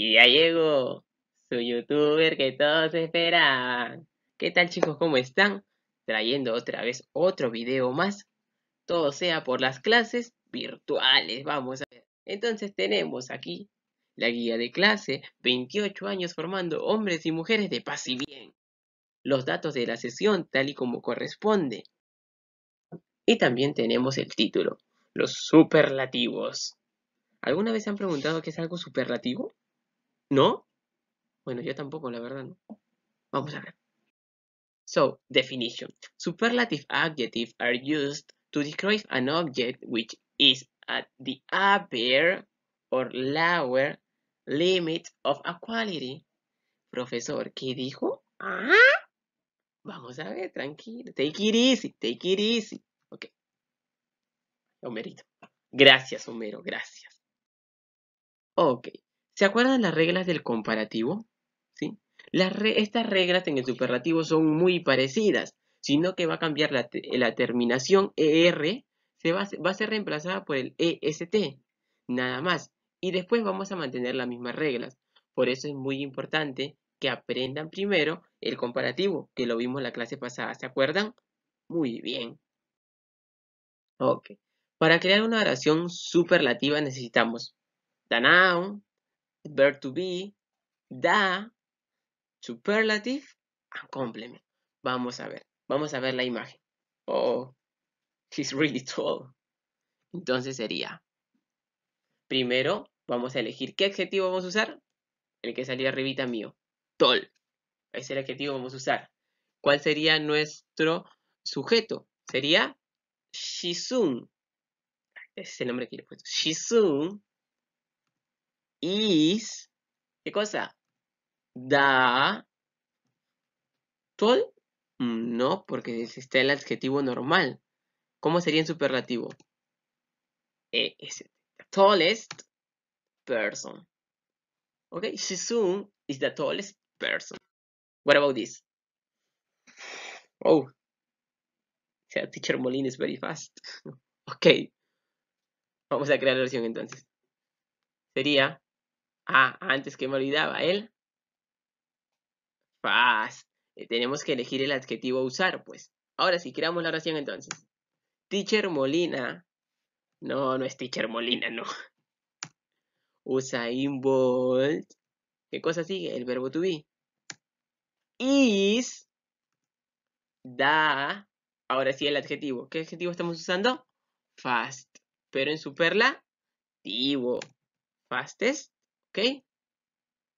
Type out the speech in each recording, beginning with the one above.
Y ya llegó su youtuber que todos esperaban. ¿Qué tal chicos? ¿Cómo están? Trayendo otra vez otro video más. Todo sea por las clases virtuales. Vamos a ver. Entonces tenemos aquí la guía de clase. 28 años formando hombres y mujeres de paz y bien. Los datos de la sesión tal y como corresponde. Y también tenemos el título. Los superlativos. ¿Alguna vez se han preguntado qué es algo superlativo? ¿No? Bueno, yo tampoco, la verdad, no. Vamos a ver. So, definition. Superlative adjectives are used to describe an object which is at the upper or lower limit of a quality. Profesor, ¿qué dijo? Ah, vamos a ver, tranquilo. Take it easy, take it easy. Ok. Homerito. Gracias, Homero, gracias. Ok. ¿Se acuerdan las reglas del comparativo? ¿Sí? estas reglas en el superlativo son muy parecidas, sino que va a cambiar la, terminación ER, se va, a ser reemplazada por el EST, nada más. Y después vamos a mantener las mismas reglas. Por eso es muy importante que aprendan primero el comparativo, que lo vimos en la clase pasada, ¿se acuerdan? Muy bien. Ok. Para crear una oración superlativa necesitamos the Ver to be, da, superlative and complement. Vamos a ver, vamos a ver la imagen. Oh, he's really tall. Entonces sería, primero vamos a elegir qué adjetivo vamos a usar. El que salía arribita mío, tall. Es el adjetivo que vamos a usar. ¿Cuál sería nuestro sujeto? Sería Shizun. Ese es el nombre que le he puesto. Shizun is, ¿qué cosa? Da tall? No, porque está el adjetivo normal. ¿Cómo sería en superlativo? E, es tallest person. Ok, Shizun is the tallest person. What about this? Oh, sea, teacher Molina is very fast. ok. Vamos a crear la versión entonces. Sería Ah, antes que me olvidaba, el fast. Eh, tenemos que elegir el adjetivo a usar, pues. Ahora sí, creamos la oración entonces. Teacher Molina. No, no es Teacher Molina, no. Usa Bolt. ¿Qué cosa sigue? El verbo to be. Is. Da. Ahora sí el adjetivo. ¿Qué adjetivo estamos usando? Fast. Pero en superlativo. Fastest ¿ok?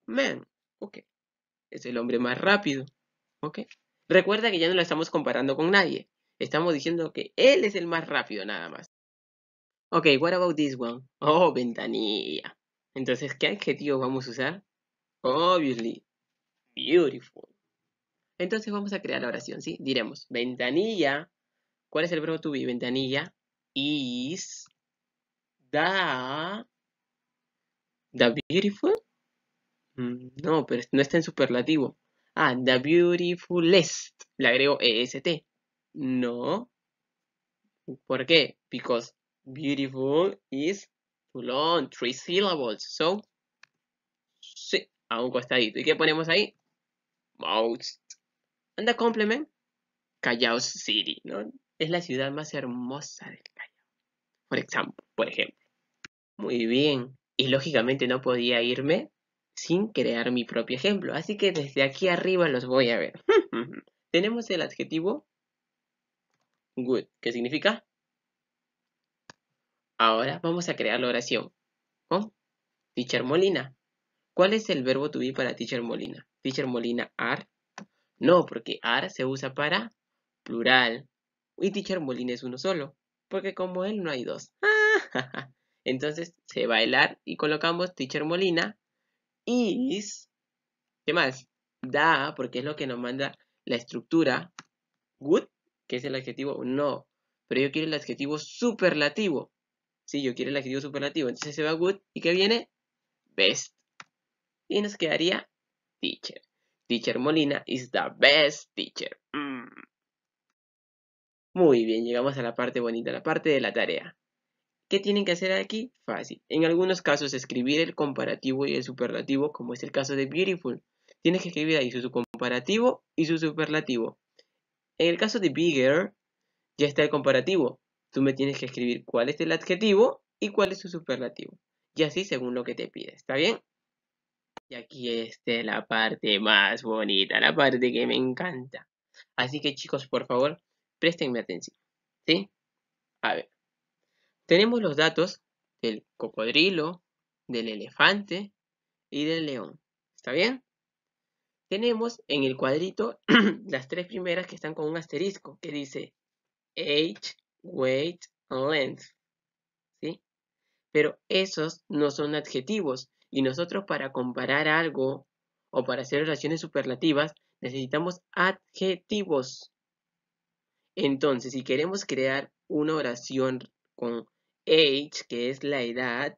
Man, ¿ok? Es el hombre más rápido, ¿ok? Recuerda que ya no lo estamos comparando con nadie. Estamos diciendo que él es el más rápido nada más. Ok, what about this one? Oh, ventanilla. Entonces, ¿qué adjetivo vamos a usar? Obviously, beautiful. Entonces vamos a crear la oración, ¿sí? Diremos, ventanilla, ¿cuál es el verbo to be? Ventanilla is Da The Beautiful. Mm, no, pero no está en superlativo. Ah, The Beautifulest. Le agrego EST. No. ¿Por qué? Because beautiful is too long, three syllables. So, sí, a un costadito. ¿Y qué ponemos ahí? Most. And the complement, Callao City, ¿no? Es la ciudad más hermosa del Callao. Por ejemplo, por ejemplo. Muy bien y lógicamente no podía irme sin crear mi propio ejemplo. Así que desde aquí arriba los voy a ver. Tenemos el adjetivo good, ¿Qué significa Ahora vamos a crear la oración Teacher Molina. ¿Cuál es el verbo to be para Teacher Molina? Teacher Molina are. No, porque are se usa para plural. Y Teacher Molina es uno solo, porque como él no hay dos. Entonces se va a bailar y colocamos teacher Molina. Is, ¿qué más? Da, porque es lo que nos manda la estructura. Good, que es el adjetivo no. Pero yo quiero el adjetivo superlativo. Sí, yo quiero el adjetivo superlativo. Entonces se va good y que viene best. Y nos quedaría teacher. Teacher Molina is the best teacher. Mm. Muy bien, llegamos a la parte bonita, la parte de la tarea. ¿Qué tienen que hacer aquí? Fácil. En algunos casos escribir el comparativo y el superlativo, como es el caso de beautiful. Tienes que escribir ahí su comparativo y su superlativo. En el caso de bigger, ya está el comparativo. Tú me tienes que escribir cuál es el adjetivo y cuál es su superlativo. Y así según lo que te pida. ¿Está bien? Y aquí está la parte más bonita, la parte que me encanta. Así que chicos, por favor, prestenme atención. ¿Sí? A ver. Tenemos los datos del cocodrilo, del elefante y del león. ¿Está bien? Tenemos en el cuadrito las tres primeras que están con un asterisco que dice age, weight, and length. ¿Sí? Pero esos no son adjetivos y nosotros para comparar algo o para hacer oraciones superlativas necesitamos adjetivos. Entonces, si queremos crear una oración con age, que es la edad,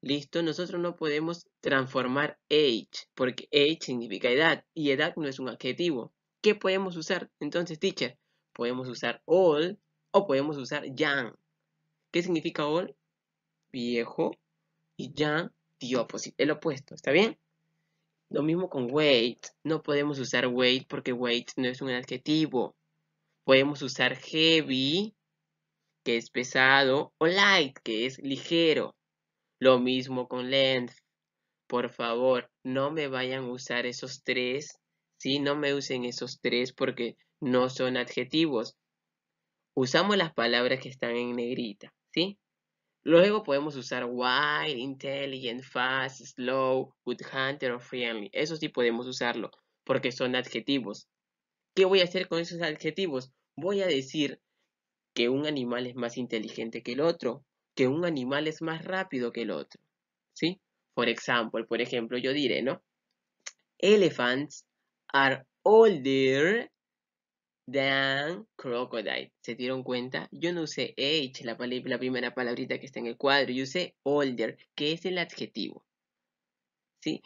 listo, nosotros no podemos transformar age, porque age significa edad y edad no es un adjetivo. ¿Qué podemos usar? Entonces, teacher, podemos usar old o podemos usar young. ¿Qué significa old? Viejo y young, el opuesto, ¿está bien? Lo mismo con weight. No podemos usar weight porque weight no es un adjetivo. Podemos usar heavy que es pesado, o light, que es ligero. Lo mismo con length. Por favor, no me vayan a usar esos tres. Sí, no me usen esos tres porque no son adjetivos. Usamos las palabras que están en negrita, ¿sí? Luego podemos usar wide, intelligent, fast, slow, good hunter o friendly. Eso sí podemos usarlo porque son adjetivos. ¿Qué voy a hacer con esos adjetivos? Voy a decir que un animal es más inteligente que el otro, que un animal es más rápido que el otro. ¿Sí? por ejemplo, por ejemplo, yo diré, ¿no? Elephants are older than crocodile. ¿Se dieron cuenta? Yo no usé age, la, la primera palabrita que está en el cuadro. Yo usé older, que es el adjetivo. ¿Sí?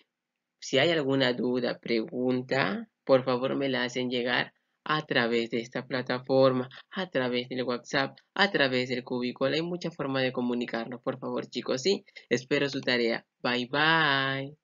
Si hay alguna duda, pregunta, por favor me la hacen llegar a través de esta plataforma, a través del WhatsApp, a través del cubículo. Hay muchas formas de comunicarnos, por favor, chicos, ¿sí? Espero su tarea. Bye, bye.